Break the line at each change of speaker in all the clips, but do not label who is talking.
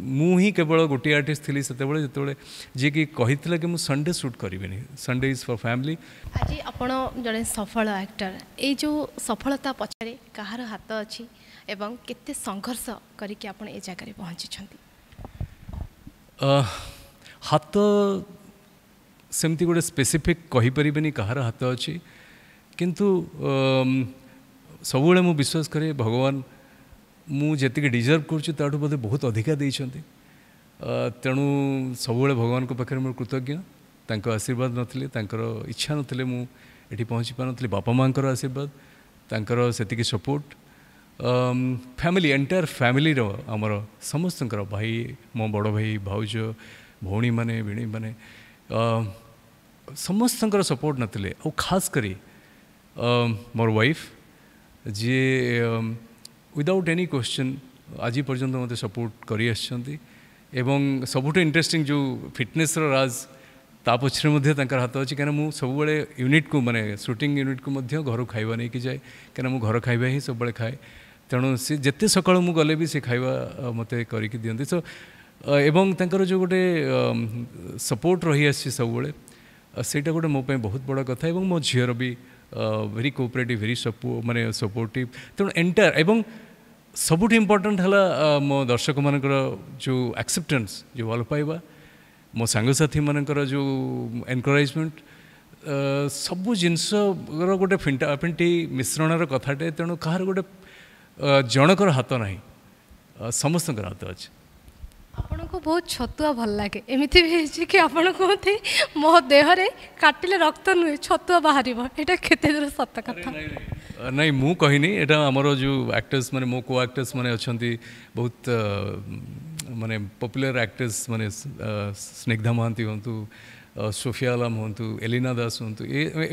मुँह केवल गोटे आर्टिस्ट थी से कि संडे सुट करी संडे इज फर फैमिली
आज आप जड़े सफल एक्टर ये जो सफलता पचारे कहार हाथ अच्छी केत संघर्ष कर जगार पहुँची
हाथ सेमती गोटे स्पेसीफिक कहीपर कहार हाथ अच्छी किंतु सब विश्वास कै भगवान ମୁଁ ଯେତିକି ଡିଜର୍ଭ କରୁଛି ତାଠୁ ବୋଧେ ବହୁତ ଅଧିକା ଦେଇଛନ୍ତି ତେଣୁ ସବୁବେଳେ ଭଗବାନଙ୍କ ପାଖରେ ମୋର କୃତଜ୍ଞ ତାଙ୍କ ଆଶୀର୍ବାଦ ନଥିଲେ ତାଙ୍କର ଇଚ୍ଛା ନଥିଲେ ମୁଁ ଏଠି ପହଞ୍ଚି ପାରୁନଥିଲି ବାପା ମାଆଙ୍କର ଆଶୀର୍ବାଦ ତାଙ୍କର ସେତିକି ସପୋର୍ଟ ଫ୍ୟାମିଲି ଏଣ୍ଟାୟାର ଫ୍ୟାମିଲିର ଆମର ସମସ୍ତଙ୍କର ଭାଇ ମୋ ବଡ଼ ଭାଇ ଭାଉଜ ଭଉଣୀମାନେ ଭିଣୀମାନେ ସମସ୍ତଙ୍କର ସପୋର୍ଟ ନଥିଲେ ଆଉ ଖାସ୍ କରି ମୋର ୱାଇଫ୍ ଯିଏ উইদাউট এনি কোশ্চেন আজি পর্যন্ত মতো সপোর্ট করে আসছেন এবং সবুঠু ইন্টারেস্টিং যে ফিটনেসর রাজ ତା ପଛରେ ମଧ୍ୟ ତାଙ୍କର ହାତ ଅଛି କାରଣ ମୁଁ ସବୁବେଳେ ୟୁନିଟ୍କୁ ମାନେ ସୁଟିଂ ୟୁନିଟ୍କୁ ମଧ୍ୟ ଘରୁ ଖାଇବା ନେଇକି ଯାଏ କାରଣ ମୁଁ ଘର ଖାଇବା ହିଁ ସବୁବେଳେ ଖାଏ ତେଣୁ ସେ ଯେତେ ସକାଳୁ ମୁଁ ଗଲେ ବି ସେ ଖାଇବା ମୋତେ କରିକି ଦିଅନ୍ତି ସୋ ଏବଂ ତାଙ୍କର ଯେଉଁ ଗୋଟେ ସପୋର୍ଟ ରହିଆସିଛି ସବୁବେଳେ ସେଇଟା ଗୋଟେ ମୋ ପାଇଁ ବହୁତ ବଡ଼ କଥା ଏବଂ ମୋ ଝିଅର ବି ଭେରି କୋପରେଟିଭ୍ ଭେରି ସପୋ ମାନେ ସପୋର୍ଟିଭ୍ ତେଣୁ ଏଣ୍ଟାୟାର ଏବଂ सबुठ इम्पर्टाट होला मो दर्शक म जो आक्सेप्टान्स जो भल पाइबा मो साङसाथी म जो एनकरेजमेन्ट ସବୁ ଜିନିଷର ଗୋଟେ ଫିଣ୍ଟା ଫିଣ୍ଟି ମିଶ୍ରଣର କଥାଟେ ତେଣୁ କାହାର ଗୋଟେ ଜଣଙ୍କର ହାତ ନାହିଁ ସମସ୍ତଙ୍କର ହାତ ଅଛି
ଆପଣଙ୍କୁ ବହୁତ ଛତୁଆ ଭଲ ଲାଗେ ଏମିତି ବି ହେଇଛି କି ଆପଣ କୁହନ୍ତି ମୋ ଦେହରେ କାଟିଲେ ରକ୍ତ ନୁହେଁ ଛତୁଆ ବାହାରିବ ଏଇଟା କେତେ ଦୂର ସତ କଥା
ନାଇଁ ମୁଁ କହିନି ଏଇଟା ଆମର ଯେଉଁ ଆକ୍ଟର୍ସ ମାନେ ମୋ କୋ ଆକ୍ଟର୍ସ ମାନେ ଅଛନ୍ତି ବହୁତ ମାନେ ପପୁଲାର ଆକ୍ଟର୍ସ ମାନେ ସ୍ନିଗ୍ଧା ମହାନ୍ତି ହୁଅନ୍ତୁ ସୋଫିଆ ଆଲାମ ହୁଅନ୍ତୁ ଏଲିନା ଦାସ ହୁଅନ୍ତୁ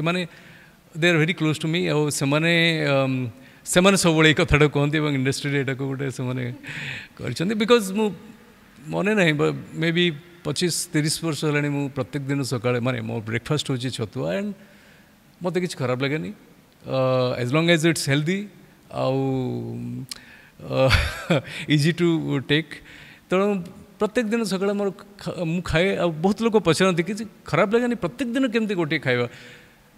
ଏମାନେ they are very close to me ଆଉ ସେମାନେ ସେମାନେ ସବୁବେଳେ ଏଇ କଥାଟା କୁହନ୍ତି ଏବଂ ଇଣ୍ଡଷ୍ଟ୍ରିରେ ଏଇଟାକୁ ଗୋଟେ ସେମାନେ କରିଛନ୍ତି ବିକଜ୍ ମୁଁ ମନେ ନାହିଁ ମେ ବି ପଚିଶ ତିରିଶ ବର୍ଷ ହେଲାଣି ମୁଁ ପ୍ରତ୍ୟେକ ଦିନ ସକାଳେ ମାନେ ମୋ ବ୍ରେକଫାଷ୍ଟ ହେଉଛି ଛତୁଆ ଆଣ୍ଡ ମୋତେ କିଛି ଖରାପ ଲାଗେନି as long as it's healthy ଆଉ ଇଜି ଟୁ ଟେକ୍ ତେଣୁ ପ୍ରତ୍ୟେକ ଦିନ ସକାଳେ ମୋର ମୁଁ ଖାଏ ଆଉ ବହୁତ ଲୋକ ପଚାରନ୍ତି କିଛି ଖରାପ ଲାଗେନି ପ୍ରତ୍ୟେକ ଦିନ କେମିତି ଗୋଟିଏ ଖାଇବା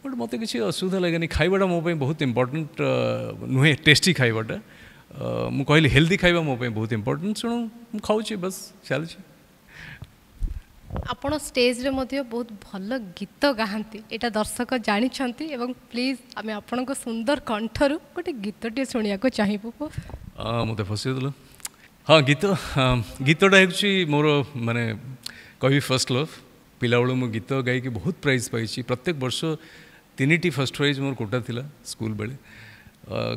ବଟ୍ ମୋତେ କିଛି ଅସୁବିଧା ଲାଗେନି ଖାଇବାଟା ମୋ ପାଇଁ ବହୁତ ଇମ୍ପୋର୍ଟାଣ୍ଟ ନୁହେଁ ଟେଷ୍ଟି ଖାଇବାଟା ମୁଁ କହିଲି ହେଲ୍ଦି ଖାଇବା ମୋ ପାଇଁ ବହୁତ ଇମ୍ପୋର୍ଟାଣ୍ଟ ଶୁଣୁ ମୁଁ ଖାଉଛି ବସ୍ ଚାଲିଛି
ଆପଣ ଷ୍ଟେଜ୍ରେ ମଧ୍ୟ ବହୁତ ଭଲ ଗୀତ ଗାଆନ୍ତି ଏଇଟା ଦର୍ଶକ ଜାଣିଛନ୍ତି ଏବଂ ପ୍ଲିଜ୍ ଆମେ ଆପଣଙ୍କ ସୁନ୍ଦର କଣ୍ଠରୁ ଗୋଟେ ଗୀତଟିଏ ଶୁଣିବାକୁ ଚାହିଁବୁ
ମୋତେ ଫସିଦେଲ ହଁ ଗୀତ ଗୀତଟା ହେଉଛି ମୋର ମାନେ କହିବି ଫର୍ଷ୍ଟ ଲଭ୍ ପିଲାବେଳୁ ମୁଁ ଗୀତ ଗାଇକି ବହୁତ ପ୍ରାଇଜ୍ ପାଇଛି ପ୍ରତ୍ୟେକ ବର୍ଷ ତିନିଟି ଫାର୍ଷ୍ଟ ପ୍ରାଇଜ୍ ମୋର କୋଟା ଥିଲା ସ୍କୁଲ ବେଳେ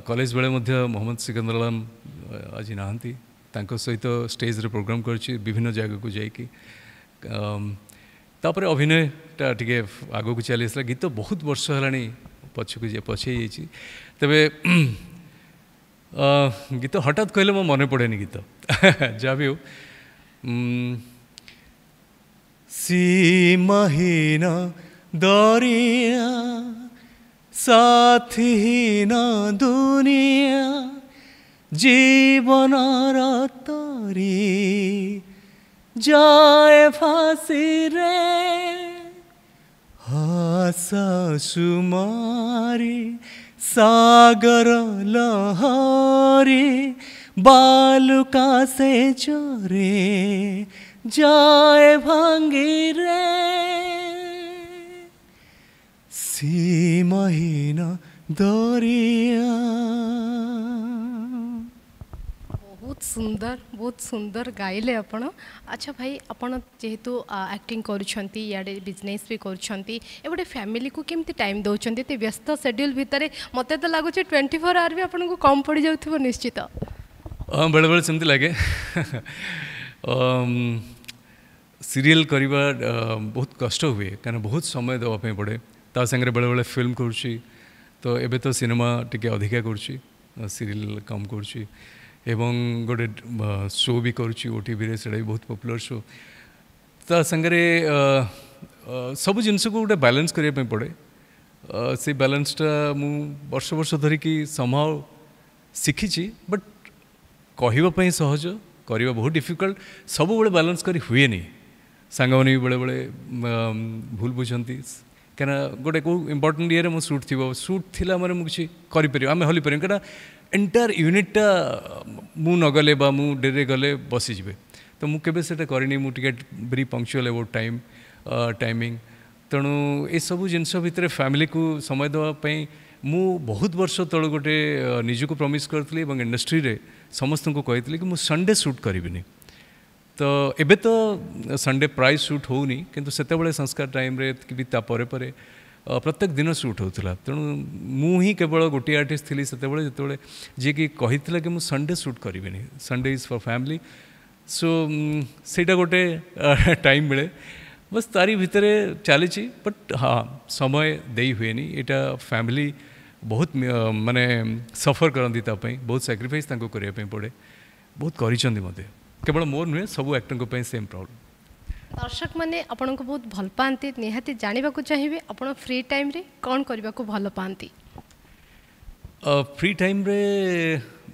কলেজ বেড়ে মধ্যে মোহাম্মদ সিকন্দর আলম আজি নাহান্তি ତାଙ୍କ ସହିତ ଷ୍ଟେଜ୍ରେ ପ୍ରୋଗ୍ରାମ୍ କରିଛି ବିଭିନ୍ନ ଜାଗାକୁ ଯାଇକି ତାପରେ ଅଭିନୟଟା ଟିକେ ଆଗକୁ ଚାଲି ଆସିଲା ଗୀତ ବହୁତ ବର୍ଷ ହେଲାଣି ପଛକୁ ଯେ ପଛେଇ ଯାଇଛି ତେବେ ଗୀତ ହଠାତ୍ କହିଲେ ମୋ ମନେ ପଡ଼େନି ଗୀତ ଯାହା ବି ହଉ ସୀମାହୀନ ଦରିଆ साथ ही न दुनिया जीवन र तोरी जय फांसी रे सुमारी सागर लहरी बालुका से चोरे
जय भांगी रे
बहुत
सुंदर बहुत सुंदर गायले आपण अच्छा भाई आपत जेहेतु आक्टिंग करे बिजनेस भी करते फैमिली को कमी टाइम दौरान व्यस्त सेड्यूल भितर मत लगुच ट्वेंटी फोर आवर भी आपन को कम पड़ जा निश्चित
हाँ बेले बेले सेम लगे सीरीयल करवा बहुत कष्ट हुए कहना बहुत समय देवाई पड़े ତା ସାଙ୍ଗରେ ବେଳେବେଳେ ଫିଲ୍ମ କରୁଛି ତ ଏବେ ତ ସିନେମା ଟିକେ ଅଧିକା କରୁଛି ସିରିଏଲ୍ କମ୍ କରୁଛି ଏବଂ ଗୋଟେ ଶୋ ବି କରୁଛି ଓ ଟିଭିରେ ସେଇଟା ବି ବହୁତ ପପୁଲାର ଶୋ ତା ସାଙ୍ଗରେ ସବୁ ଜିନିଷକୁ ଗୋଟେ ବାଲାନ୍ସ କରିବା ପାଇଁ ପଡ଼େ ସେ ବାଲାନ୍ସଟା ମୁଁ ବର୍ଷ ବର୍ଷ ଧରିକି ସମାଓ ଶିଖିଛି ବଟ୍ କହିବା ପାଇଁ ସହଜ କରିବା ବହୁତ ଡିଫିକଲ୍ଟ ସବୁବେଳେ ବାଲାନ୍ସ କରି ହୁଏନି ସାଙ୍ଗମାନେ ବି ବେଳେବେଳେ ଭୁଲ ବୁଝନ୍ତି କାହିଁକିନା ଗୋଟେ କେଉଁ ଇମ୍ପୋର୍ଟାଣ୍ଟ ଇଏରେ ମୁଁ ସୁଟ୍ ଥିବ ସୁଟ୍ ଥିଲା ମାନେ ମୁଁ କିଛି କରିପାରିବି ଆମେ ହଲିପାରିବୁ କାହିଁକିନା ଏଣ୍ଟାୟାର ୟୁନିଟ୍ଟା ମୁଁ ନଗଲେ ବା ମୁଁ ଡେରେ ଗଲେ ବସିଯିବେ ତ ମୁଁ କେବେ ସେଇଟା କରିନି ମୁଁ ଟିକେ very punctual about time timing ତେଣୁ ଏସବୁ ଜିନିଷ ଭିତରେ ଫ୍ୟାମିଲିକୁ ସମୟ ଦେବା ପାଇଁ ମୁଁ ବହୁତ ବର୍ଷ ତଳୁ ଗୋଟେ ନିଜକୁ ପ୍ରମିସ୍ କରିଥିଲି ଏବଂ ଇଣ୍ଡଷ୍ଟ୍ରିରେ ସମସ୍ତଙ୍କୁ କହିଥିଲି କି ମୁଁ ସନ୍ଡେ ସୁଟ୍ କରିବିନି तो एबे तो संडे प्राइज सुट हो कितु संस्कार टाइम कि प्रत्येक दिन सुट होता तेणु मुवल गोटे आर्टिस्ट थी से जी कि संडे सुट करें Sunday is for family so सेटा गोटे टाइम मिले बस तारी भितर चली बट हाँ समय दे हुए यहाँ फैमिली बहुत मानने सफर करती बहुत साक्रिफाइस करने पड़े बहुत करते केवल मोर नुहे सब एक्टर सेम प्रॉब्लम
दर्शक मैंने को बहुत भल पाती निहाती जानवा चाहिए आप फ्री टाइम रे कौन करने को भल पाती
फ्री टाइम रे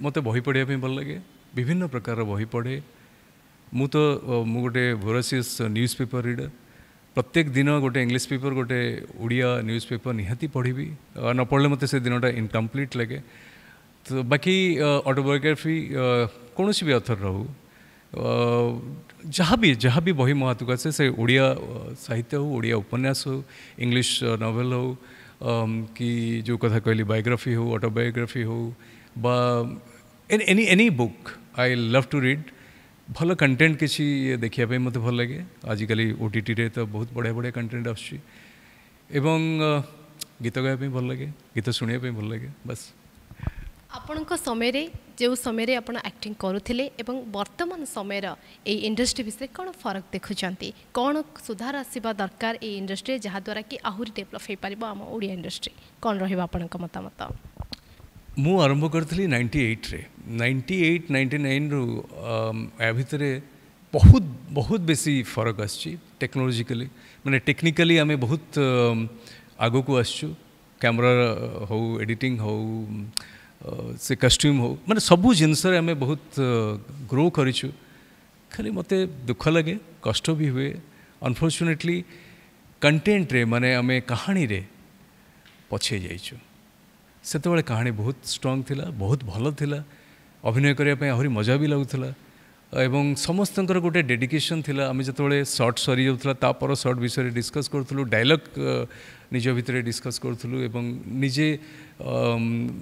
मत बही पढ़ापी भल लगे विभिन्न प्रकार बही पढ़े मु तो मुझे भोरसीस न्यूज पेपर रिडर प्रत्येक दिन गोटे इंग्लिश पेपर गोटे ओडिया न्यूज पेपर निहती पढ़वी न पढ़ने मत से दिन इनकम्प्लीट लगे तो बाकी अटोबायोग्राफी कौन सी भी अथर रहू जहाँ भी जहाँ भी बही महत्व अच्छे से ओडिया साहित्य हो ओडिया उपन्यास हो इंग्लिश नोवेल हो कि जो कथा कहली बायोग्राफी हो ऑटोबायोग्राफी हो any any book I love to read भल कंटेंट किसी देखापी मत भल लगे आजिकल ओ टी टी तो बहुत बढ़िया बढ़िया कंटेंट आस गीत गायापी भल लगे गीत शुणापी भल लगे बस
ଆପଣଙ୍କ ସମୟରେ ଯେଉଁ ସମୟରେ ଆପଣ ଆକ୍ଟିଂ କରୁଥିଲେ ଏବଂ ବର୍ତ୍ତମାନ ସମୟର ଏଇ ଇଣ୍ଡଷ୍ଟ୍ରି ବିଷୟରେ କ'ଣ ଫରକ ଦେଖୁଛନ୍ତି କ'ଣ ସୁଧାର ଆସିବା ଦରକାର ଏଇ ଇଣ୍ଡଷ୍ଟ୍ରିରେ ଯାହାଦ୍ୱାରା କି ଆହୁରି ଡେଭଲପ୍ ହୋଇପାରିବ ଆମ ଓଡ଼ିଆ ଇଣ୍ଡଷ୍ଟ୍ରି କ'ଣ ରହିବ ଆପଣଙ୍କ ମତାମତ
ମୁଁ ଆରମ୍ଭ କରିଥିଲି ନାଇଣ୍ଟି ଏଇଟ୍ରେ ନାଇଣ୍ଟି ଏଇଟ୍ ନାଇଣ୍ଟି ନାଇନ୍ରୁ ଏହା ଭିତରେ ବହୁତ ବହୁତ ବେଶୀ ଫରକ ଆସିଛି ଟେକ୍ନୋଲୋଜିକାଲି ମାନେ ଟେକ୍ନିକାଲି ଆମେ ବହୁତ ଆଗକୁ ଆସିଛୁ କ୍ୟାମେରା ହଉ ଏଡ଼ିଟିଂ ହଉ ସେ କଷ୍ଟ୍ୟୁମ୍ ହଉ ମାନେ ସବୁ ଜିନିଷରେ ଆମେ ବହୁତ ଗ୍ରୋ କରିଛୁ ଖାଲି ମୋତେ ଦୁଃଖ ଲାଗେ କଷ୍ଟ ବି ହୁଏ ଅନଫର୍ଚୁନେଟଲି କଣ୍ଟେଣ୍ଟରେ ମାନେ ଆମେ କାହାଣୀରେ ପଛେଇ ଯାଇଛୁ ସେତେବେଳେ କାହାଣୀ ବହୁତ ଷ୍ଟ୍ରଙ୍ଗ ଥିଲା ବହୁତ ଭଲ ଥିଲା ଅଭିନୟ କରିବା ପାଇଁ ଆହୁରି ମଜା ବି ଲାଗୁଥିଲା ଏବଂ ସମସ୍ତଙ୍କର ଗୋଟେ ଡେଡିକେସନ୍ ଥିଲା ଆମେ ଯେତେବେଳେ ସର୍ଟ ସରିଯାଉଥିଲା ତାପର ସର୍ଟ ବିଷୟରେ ଡିସ୍କସ୍ କରୁଥିଲୁ ଡାଇଲଗ୍ ନିଜ ଭିତରେ ଡିସ୍କସ୍ କରୁଥିଲୁ ଏବଂ ନିଜେ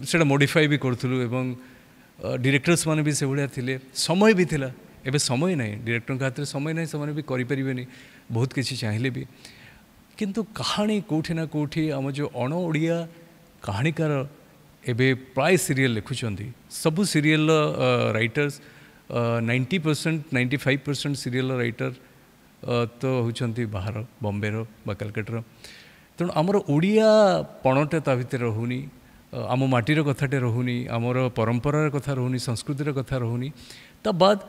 ସେଇଟା ମୋଡ଼ିଫାଏ ବି କରୁଥିଲୁ ଏବଂ ଡିରେକ୍ଟର୍ସମାନେ ବି ସେଭଳିଆ ଥିଲେ ସମୟ ବି ଥିଲା ଏବେ ସମୟ ନାହିଁ ଡିରେକ୍ଟରଙ୍କ ହାତରେ ସମୟ ନାହିଁ ସେମାନେ ବି କରିପାରିବେନି ବହୁତ କିଛି ଚାହିଁଲେ ବି କିନ୍ତୁ କାହାଣୀ କେଉଁଠି ନା କେଉଁଠି ଆମ ଯେଉଁ ଅଣ ଓଡ଼ିଆ କାହାଣୀକାର ଏବେ ପ୍ରାୟ ସିରିଏଲ୍ ଲେଖୁଛନ୍ତି ସବୁ ସିରିଏଲ୍ର writers ninety percent ninety five percent serial writer तो हूँ बाहर बम्बे कालकाटर तेणु आमर ओडिया पणटे रोनी आम मटीर कथाटे रोनी आमर परंपर कथा रोनी संस्कृति कथा रोनी बाद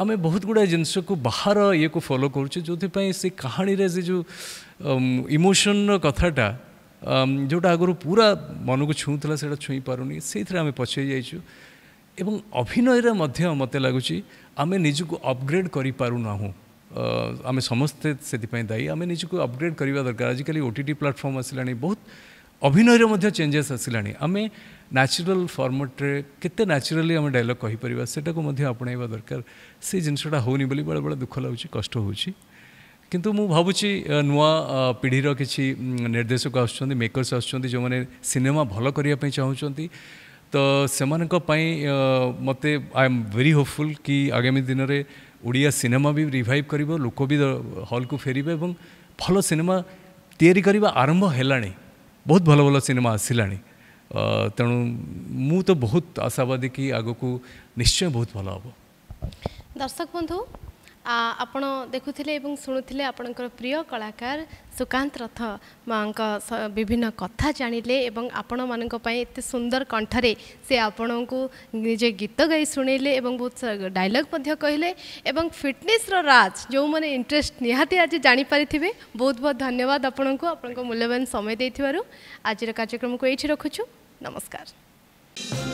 आम बहुत गुड़ा जिनस को बाहर ये को फलो करोपाई कहानी रे जो इमोशन कथाटा जोटा आगर पूरा मन को छुँ से छुई पार नहीं पचे जाइ ଏବଂ ଅଭିନୟରେ ମଧ୍ୟ ମୋତେ ଲାଗୁଛି ଆମେ ନିଜକୁ ଅପଗ୍ରେଡ଼ କରିପାରୁନାହୁଁ ଆମେ ସମସ୍ତେ ସେଥିପାଇଁ ଦାୟୀ ଆମେ ନିଜକୁ ଅପଗ୍ରେଡ଼୍ କରିବା ଦରକାର ଆଜିକାଲି ଓ ଟି ଟି ପ୍ଲାଟଫର୍ମ ଆସିଲାଣି ବହୁତ ଅଭିନୟରେ ମଧ୍ୟ ଚେଞ୍ଜେସ୍ ଆସିଲାଣି ଆମେ ନ୍ୟାଚୁରାଲ୍ ଫର୍ମାଟ୍ରେ କେତେ ନ୍ୟାଚୁରାଲି ଆମେ ଡାଇଲଗ୍ କହିପାରିବା ସେଟାକୁ ମଧ୍ୟ ଆପଣାଇବା ଦରକାର ସେ ଜିନିଷଟା ହେଉନି ବୋଲି ବେଳେବେଳେ ଦୁଃଖ ଲାଗୁଛି କଷ୍ଟ ହେଉଛି କିନ୍ତୁ ମୁଁ ଭାବୁଛି ନୂଆ ପିଢ଼ିର କିଛି ନିର୍ଦ୍ଦେଶକ ଆସୁଛନ୍ତି ମେକର୍ସ ଆସୁଛନ୍ତି ଯେଉଁମାନେ ସିନେମା ଭଲ କରିବା ପାଇଁ ଚାହୁଁଛନ୍ତି ତ ସେମାନଙ୍କ ପାଇଁ ମୋତେ ଆଇ ଏମ୍ ଭେରି ହୋପଫୁଲ୍ କି ଆଗାମୀ ଦିନରେ ଓଡ଼ିଆ ସିନେମା ବି ରିଭାଇଭ୍ କରିବ ଲୋକ ବି ହଲ୍କୁ ଫେରିବେ ଏବଂ ଭଲ ସିନେମା ତିଆରି କରିବା ଆରମ୍ଭ ହେଲାଣି ବହୁତ ଭଲ ଭଲ ସିନେମା ଆସିଲାଣି ତେଣୁ ମୁଁ ତ ବହୁତ ଆଶାବାଦୀ କି ଆଗକୁ ନିଶ୍ଚୟ ବହୁତ ଭଲ ହେବ
ଦର୍ଶକ ବନ୍ଧୁ ଆପଣ ଦେଖୁଥିଲେ ଏବଂ ଶୁଣୁଥିଲେ ଆପଣଙ୍କର ପ୍ରିୟ କଳାକାର ସୁକାନ୍ତ ରଥ ମାଆଙ୍କ ବିଭିନ୍ନ କଥା ଜାଣିଲେ ଏବଂ ଆପଣମାନଙ୍କ ପାଇଁ ଏତେ ସୁନ୍ଦର କଣ୍ଠରେ ସେ ଆପଣଙ୍କୁ ନିଜେ ଗୀତ ଗାଇ ଶୁଣେଇଲେ ଏବଂ ବହୁତ ଡାଇଲଗ୍ ମଧ୍ୟ କହିଲେ ଏବଂ ଫିଟନେସ୍ର ରାଜ ଯେଉଁମାନେ ଇଣ୍ଟରେଷ୍ଟ ନିହାତି ଆଜି ଜାଣିପାରିଥିବେ ବହୁତ ବହୁତ ଧନ୍ୟବାଦ ଆପଣଙ୍କୁ ଆପଣଙ୍କ ମୂଲ୍ୟବାନ ସମୟ ଦେଇଥିବାରୁ ଆଜିର କାର୍ଯ୍ୟକ୍ରମକୁ ଏଇଠି ରଖୁଛୁ ନମସ୍କାର